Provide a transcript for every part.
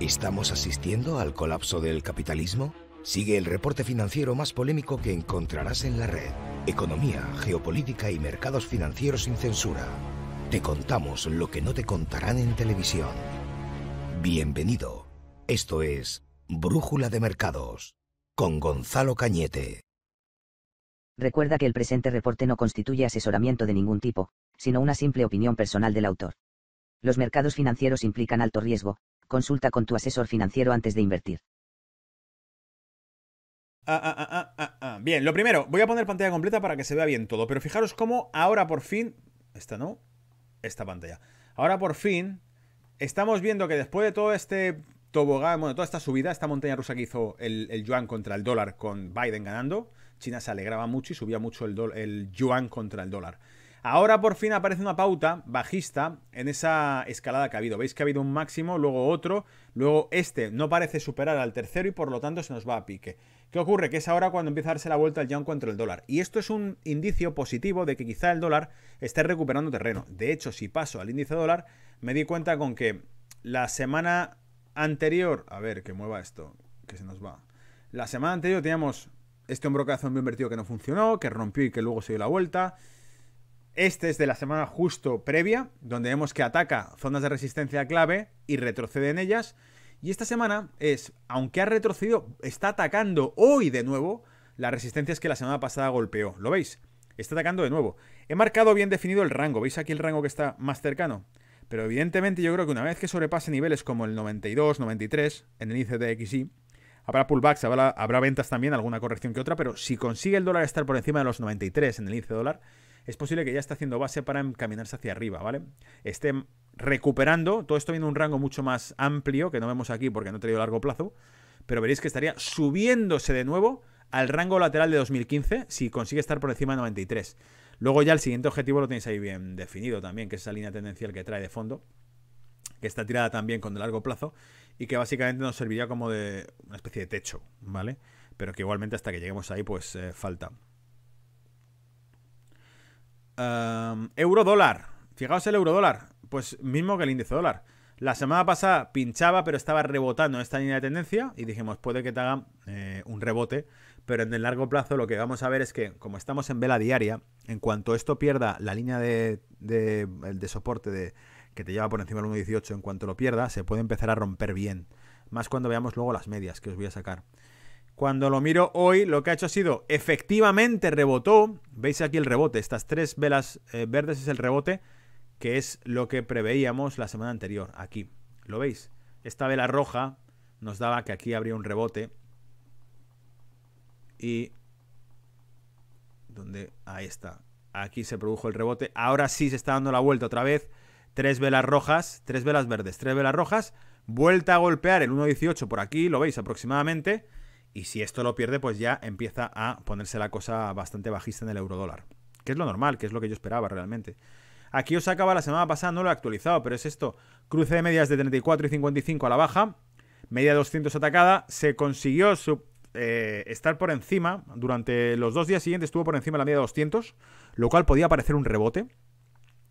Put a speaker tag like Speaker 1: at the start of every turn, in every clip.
Speaker 1: ¿Estamos asistiendo al colapso del capitalismo? Sigue el reporte financiero más polémico que encontrarás en la red. Economía, geopolítica y mercados financieros sin censura. Te contamos lo que no te contarán en televisión. Bienvenido. Esto es Brújula de Mercados con Gonzalo Cañete. Recuerda que el presente reporte no constituye asesoramiento de ningún tipo, sino una simple opinión personal del autor. Los mercados financieros implican alto riesgo, Consulta con tu asesor financiero antes de invertir. Ah ah ah, ah, ah, ah, bien, lo primero, voy a poner pantalla completa para que se vea bien todo, pero fijaros cómo ahora por fin... Esta no, esta pantalla. Ahora por fin estamos viendo que después de todo este tobogán, bueno, toda esta subida, esta montaña rusa que hizo el, yuan contra el dólar con Biden ganando, China se alegraba mucho y subía mucho el, el yuan contra el dólar. Ahora por fin aparece una pauta bajista en esa escalada que ha habido. Veis que ha habido un máximo, luego otro, luego este no parece superar al tercero y por lo tanto se nos va a pique. ¿Qué ocurre? Que es ahora cuando empieza a darse la vuelta el yuan contra el dólar. Y esto es un indicio positivo de que quizá el dólar esté recuperando terreno. De hecho, si paso al índice dólar, me di cuenta con que la semana anterior... A ver, que mueva esto, que se nos va. La semana anterior teníamos este hombro bien invertido que no funcionó, que rompió y que luego se dio la vuelta... Este es de la semana justo previa, donde vemos que ataca zonas de resistencia clave y retrocede en ellas. Y esta semana es, aunque ha retrocedido, está atacando hoy de nuevo las resistencias que la semana pasada golpeó. ¿Lo veis? Está atacando de nuevo. He marcado bien definido el rango. ¿Veis aquí el rango que está más cercano? Pero evidentemente yo creo que una vez que sobrepase niveles como el 92, 93 en el índice de XY, habrá pullbacks, habrá, habrá ventas también, alguna corrección que otra, pero si consigue el dólar estar por encima de los 93 en el índice dólar, es posible que ya esté haciendo base para encaminarse hacia arriba, ¿vale? Esté recuperando, todo esto viene un rango mucho más amplio, que no vemos aquí porque no he traído largo plazo, pero veréis que estaría subiéndose de nuevo al rango lateral de 2015 si consigue estar por encima de 93. Luego ya el siguiente objetivo lo tenéis ahí bien definido también, que es esa línea tendencial que trae de fondo, que está tirada también con de largo plazo y que básicamente nos serviría como de una especie de techo, ¿vale? Pero que igualmente hasta que lleguemos ahí pues eh, falta euro dólar. Fijaos el euro dólar. Pues mismo que el índice dólar. La semana pasada pinchaba, pero estaba rebotando esta línea de tendencia y dijimos, puede que te haga eh, un rebote, pero en el largo plazo lo que vamos a ver es que, como estamos en vela diaria, en cuanto esto pierda la línea de, de, soporte de, que te lleva por encima del 1.18, en cuanto lo pierda, se puede empezar a romper bien. Más cuando veamos luego las medias que os voy a sacar. Cuando lo miro hoy, lo que ha hecho ha sido, efectivamente rebotó, veis aquí el rebote, estas tres velas eh, verdes es el rebote, que es lo que preveíamos la semana anterior, aquí, ¿lo veis? Esta vela roja nos daba que aquí habría un rebote y ¿dónde? ahí está. Aquí se produjo el rebote. Ahora sí se está dando la vuelta otra vez. Tres velas rojas, tres velas verdes, tres velas rojas. Vuelta a golpear el 1.18 por aquí, lo veis aproximadamente. Y si esto lo pierde, pues ya empieza a ponerse la cosa bastante bajista en el eurodólar. Que es lo normal, que es lo que yo esperaba realmente. Aquí os acaba la semana pasada, no lo he actualizado, pero es esto. Cruce de medias de 34 y 55 a la baja, media 200 atacada, se consiguió eh, estar por encima, durante los dos días siguientes estuvo por encima de la media 200, lo cual podía parecer un rebote.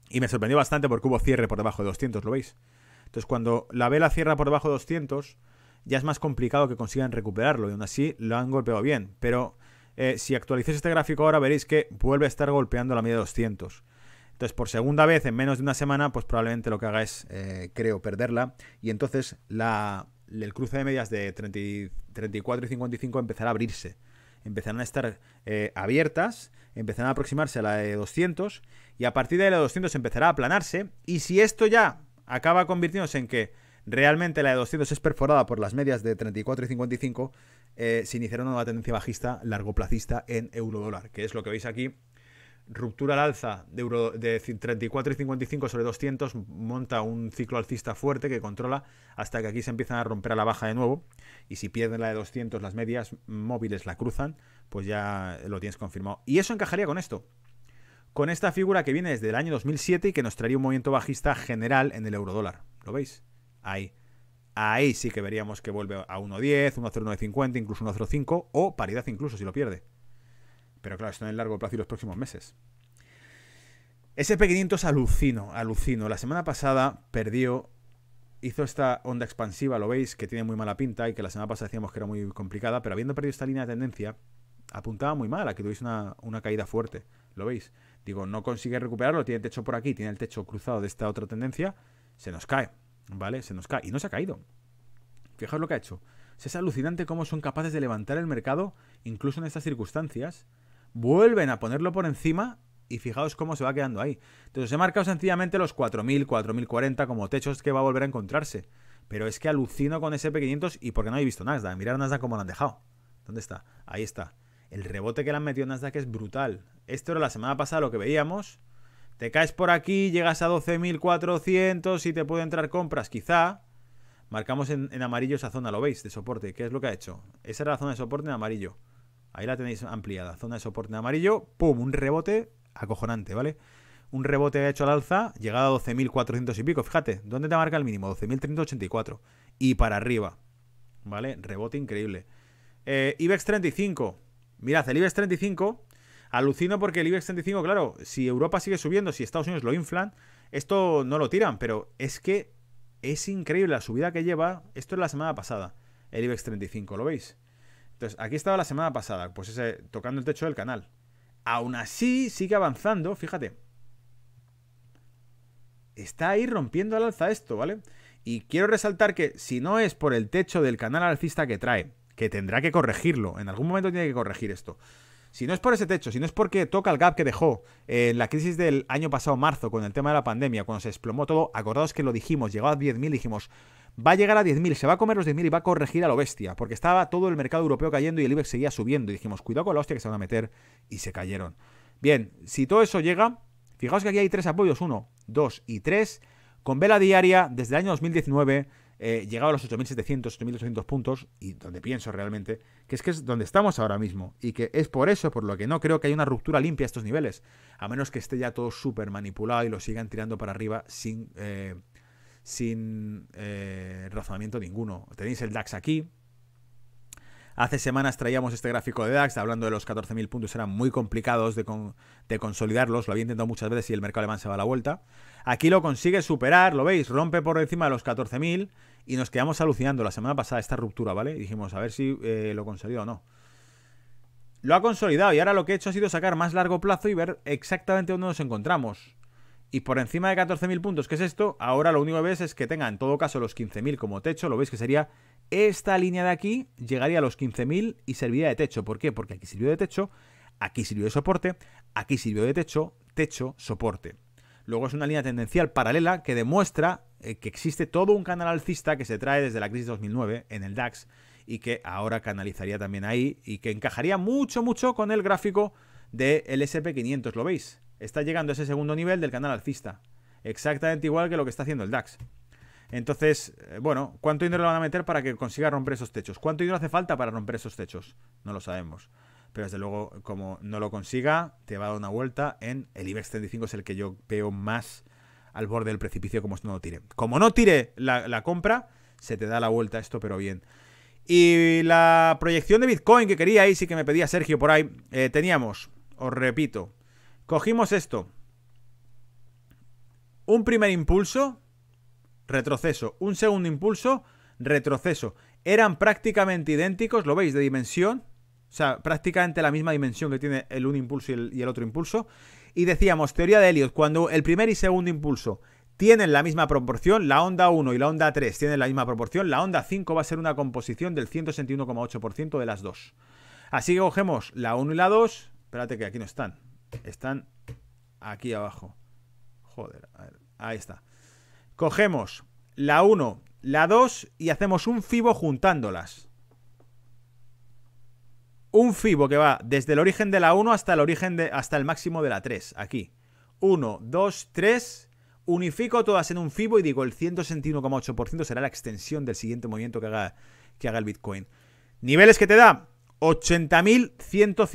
Speaker 1: Y me sorprendió bastante porque hubo cierre por debajo de 200, ¿lo veis? Entonces cuando la vela cierra por debajo de 200 ya es más complicado que consigan recuperarlo y aún así lo han golpeado bien. Pero eh, si actualicéis este gráfico ahora veréis que vuelve a estar golpeando la media de 200. Entonces, por segunda vez en menos de una semana, pues probablemente lo que haga es, eh, creo, perderla. Y entonces la, el cruce de medias de 34 y 55 empezará a abrirse. Empezarán a estar eh, abiertas, empezarán a aproximarse a la de 200 y a partir de la de 200 empezará a aplanarse. Y si esto ya acaba convirtiéndose en que Realmente la de 200 es perforada por las medias de 34 y 55. se iniciará una nueva tendencia bajista largo placista, en eurodólar, que es lo que veis aquí. Ruptura al alza de, euro, de 34 y 55 sobre 200, monta un ciclo alcista fuerte que controla hasta que aquí se empiezan a romper a la baja de nuevo. Y si pierden la de 200, las medias móviles la cruzan, pues ya lo tienes confirmado. Y eso encajaría con esto con esta figura que viene desde el año 2007 y que nos traería un movimiento bajista general en el eurodólar. ¿Lo veis? ahí. Ahí sí que veríamos que vuelve a 1.10, 1.0950, incluso 1.05 o paridad incluso si lo pierde. Pero claro, esto en el largo plazo y los próximos meses. SP500 alucino, alucino. La semana pasada perdió, hizo esta onda expansiva, lo veis, que tiene muy mala pinta y que la semana pasada decíamos que era muy complicada, pero habiendo perdido esta línea de tendencia, apuntaba muy mal a que tuviese una, una caída fuerte. ¿Lo veis? Digo, no consigue recuperarlo, tiene el techo por aquí, tiene el techo cruzado de esta otra tendencia, se nos cae. ¿Vale? Se nos cae. Y no se ha caído. Fijaos lo que ha hecho. Es alucinante cómo son capaces de levantar el mercado, incluso en estas circunstancias. Vuelven a ponerlo por encima y fijaos cómo se va quedando ahí. Entonces he marcado sencillamente los 4.000, 4.040 como techos que va a volver a encontrarse. Pero es que alucino con p 500 y porque no he visto Nasdaq. Mirar Nasdaq como lo han dejado. ¿Dónde está? Ahí está. El rebote que le han metido Nasdaq es brutal. Esto era la semana pasada lo que veíamos. Te caes por aquí, llegas a 12.400 y te puede entrar compras, quizá. Marcamos en, amarillo esa zona, ¿lo veis? De soporte. ¿Qué es lo que ha hecho? Esa era la zona de soporte en amarillo. Ahí la tenéis ampliada. Zona de soporte en amarillo. ¡Pum! Un rebote acojonante, ¿vale? Un rebote ha hecho al alza, llegada a 12.400 y pico. Fíjate, ¿dónde te marca el mínimo? 12.384. Y para arriba. ¿Vale? Rebote increíble. Eh, IBEX 35. Mirad, el IBEX 35 Alucino porque el IBEX 35, claro, si Europa sigue subiendo, si Estados Unidos lo inflan, esto no lo tiran, pero es que es increíble la subida que lleva. Esto es la semana pasada, el IBEX 35, ¿lo veis? Entonces, aquí estaba la semana pasada, pues ese, tocando el techo del canal. Aún así, sigue avanzando, fíjate. Está ahí rompiendo al alza esto, ¿vale? Y quiero resaltar que si no es por el techo del canal alcista que trae, que tendrá que corregirlo, en algún momento tiene que corregir esto. Si no es por ese techo, si no es porque toca el gap que dejó en eh, la crisis del año pasado, marzo, con el tema de la pandemia, cuando se explomó todo, acordaos que lo dijimos, llegó a 10.000, dijimos, va a llegar a 10.000, se va a comer los 10.000 y va a corregir a lo bestia, porque estaba todo el mercado europeo cayendo y el IBEX seguía subiendo. Y dijimos, cuidado con la hostia que se van a meter, y se cayeron. Bien, si todo eso llega, fijaos que aquí hay tres apoyos, uno, dos y tres, con vela diaria desde el año 2019 eh, llegado a los 8.700, 8.800 puntos, y donde pienso realmente, que es que es donde estamos ahora mismo, y que es por eso por lo que no creo que haya una ruptura limpia a estos niveles, a menos que esté ya todo súper manipulado y lo sigan tirando para arriba sin, eh, sin eh, razonamiento ninguno. Tenéis el DAX aquí, Hace semanas traíamos este gráfico de DAX, hablando de los 14.000 puntos, eran muy complicados de, consolidarlos, lo había intentado muchas veces y el mercado alemán se va a la vuelta. Aquí lo consigue superar, lo veis, rompe por encima de los 14.000 y nos quedamos alucinando la semana pasada esta ruptura, ¿vale? dijimos, a ver si eh, lo consolidó o no. Lo ha consolidado y ahora lo que he hecho ha sido sacar más largo plazo y ver exactamente dónde nos encontramos. Y por encima de 14.000 puntos, que es esto, ahora lo único que ves es que tenga en todo caso los 15.000 como techo, lo veis que sería esta línea de aquí llegaría a los 15.000 y serviría de techo. ¿Por qué? Porque aquí sirvió de techo, aquí sirvió de soporte, aquí sirvió de techo, techo, soporte. Luego es una línea tendencial paralela que demuestra eh, que existe todo un canal alcista que se trae desde la crisis 2009 en el DAX y que ahora canalizaría también ahí y que encajaría mucho, mucho con el gráfico del SP500, ¿lo veis? Está llegando a ese segundo nivel del canal alcista. Exactamente igual que lo que está haciendo el DAX. Entonces, eh, bueno, ¿cuánto dinero le van a meter para que consiga romper esos techos? ¿Cuánto dinero hace falta para romper esos techos? No lo sabemos. Pero desde luego, como no lo consiga, te va a dar una vuelta en el IBEX 35, es el que yo veo más al borde del precipicio como esto no tire. Como no tire la, compra, se te da la vuelta esto, pero bien. Y la proyección de Bitcoin que queríais y que me pedía Sergio por ahí, eh, teníamos, os repito, cogimos esto. Un primer impulso retroceso, un segundo impulso, retroceso. Eran prácticamente idénticos, lo veis, de dimensión. O sea, prácticamente la misma dimensión que tiene el un impulso y el, otro impulso. Y decíamos, teoría de Elliot, cuando el primer y segundo impulso tienen la misma proporción, la onda 1 y la onda 3 tienen la misma proporción, la onda 5 va a ser una composición del 161,8% de las dos. Así que cogemos la 1 y la 2. Espérate que aquí no están. Están aquí abajo. Joder, a ahí está. Cogemos la 1, la 2 y hacemos un fibo juntándolas. Un fibo que va desde el origen de la 1 hasta el origen de, hasta el máximo de la 3, aquí. 1, 2, 3, unifico todas en un fibo y digo el 161,8% será la extensión del siguiente movimiento que haga, que haga el Bitcoin. Niveles que te da 80.150,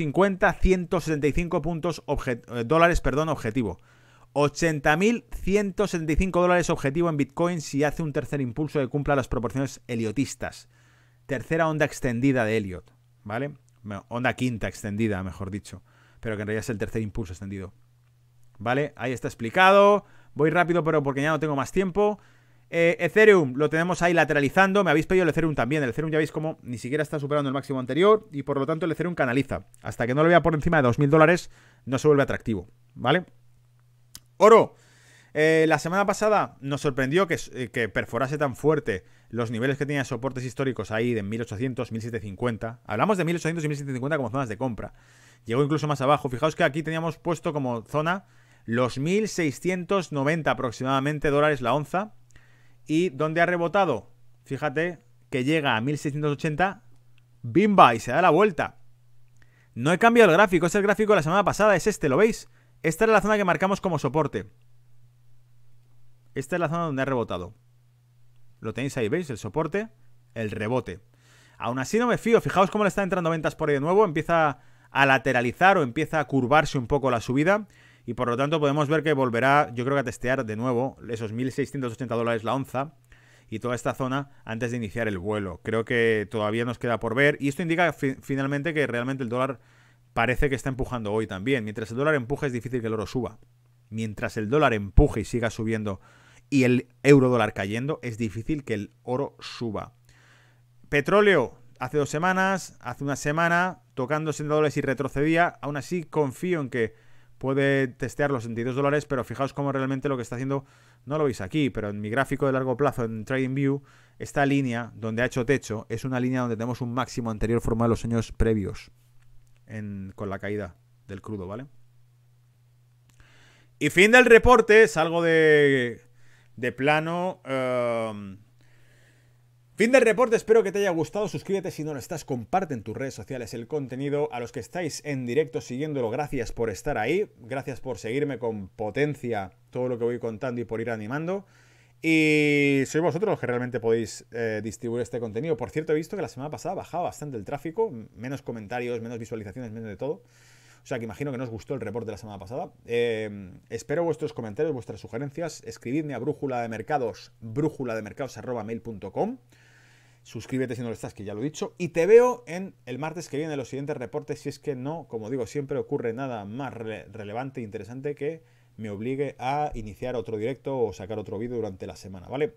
Speaker 1: 175 puntos eh, dólares, perdón, objetivo. 80.175 dólares objetivo en Bitcoin si hace un tercer impulso que cumpla las proporciones Elliotistas. Tercera onda extendida de Elliot, ¿vale? onda quinta extendida, mejor dicho. Pero que en realidad es el tercer impulso extendido. ¿Vale? Ahí está explicado. Voy rápido, pero porque ya no tengo más tiempo. Eh, Ethereum lo tenemos ahí lateralizando. Me habéis pedido el Ethereum también. El Ethereum ya veis como ni siquiera está superando el máximo anterior y por lo tanto el Ethereum canaliza. Hasta que no lo vea por encima de 2.000 dólares no se vuelve atractivo. ¿Vale? Oro. Eh, la semana pasada nos sorprendió que, eh, que, perforase tan fuerte los niveles que tenía soportes históricos ahí de 1800, 1750. Hablamos de 1800 y 1750 como zonas de compra. Llegó incluso más abajo. Fijaos que aquí teníamos puesto como zona los 1690 aproximadamente dólares la onza. Y donde ha rebotado, fíjate que llega a 1680, bimba y se da la vuelta. No he cambiado el gráfico, es el gráfico de la semana pasada, es este, ¿lo veis? Esta es la zona que marcamos como soporte. Esta es la zona donde ha rebotado. Lo tenéis ahí, ¿veis? El soporte, el rebote. Aún así no me fío. Fijaos cómo le está entrando ventas por ahí de nuevo. Empieza a lateralizar o empieza a curvarse un poco la subida. Y por lo tanto podemos ver que volverá, yo creo que a testear de nuevo esos 1.680 dólares la onza y toda esta zona antes de iniciar el vuelo. Creo que todavía nos queda por ver. Y esto indica finalmente que realmente el dólar parece que está empujando hoy también. Mientras el dólar empuje es difícil que el oro suba. Mientras el dólar empuje y siga subiendo y el euro dólar cayendo, es difícil que el oro suba. Petróleo, hace dos semanas, hace una semana, tocando 60 dólares y retrocedía. Aún así, confío en que puede testear los 22 dólares, pero fijaos cómo realmente lo que está haciendo, no lo veis aquí, pero en mi gráfico de largo plazo, en TradingView, esta línea donde ha hecho techo es una línea donde tenemos un máximo anterior formado en los años previos con la caída del crudo, ¿vale? Y fin del reporte, salgo de, de plano. Em, fin del reporte, espero que te haya gustado. Suscríbete si no lo estás, comparte en tus redes sociales el contenido. A los que estáis en directo siguiéndolo, gracias por estar ahí. Gracias por seguirme con potencia todo lo que voy contando y por ir animando. Y sois vosotros los que realmente podéis eh, distribuir este contenido. Por cierto, he visto que la semana pasada bajaba bastante el tráfico, menos comentarios, menos visualizaciones, menos de todo. O sea que imagino que no os gustó el reporte de la semana pasada. Em, espero vuestros comentarios, vuestras sugerencias. Escribidme a brújula de mercados, brújula de mercados Suscríbete si no lo estás, que ya lo he dicho. Y te veo en el martes que viene los siguientes reportes. Si es que no, como digo, siempre ocurre nada más relevante e interesante que me obligue a iniciar otro directo o sacar otro vídeo durante la semana, ¿vale?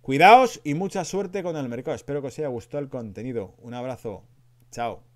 Speaker 1: Cuidaos y mucha suerte con el mercado. Espero que os haya gustado el contenido. Un abrazo. Chao.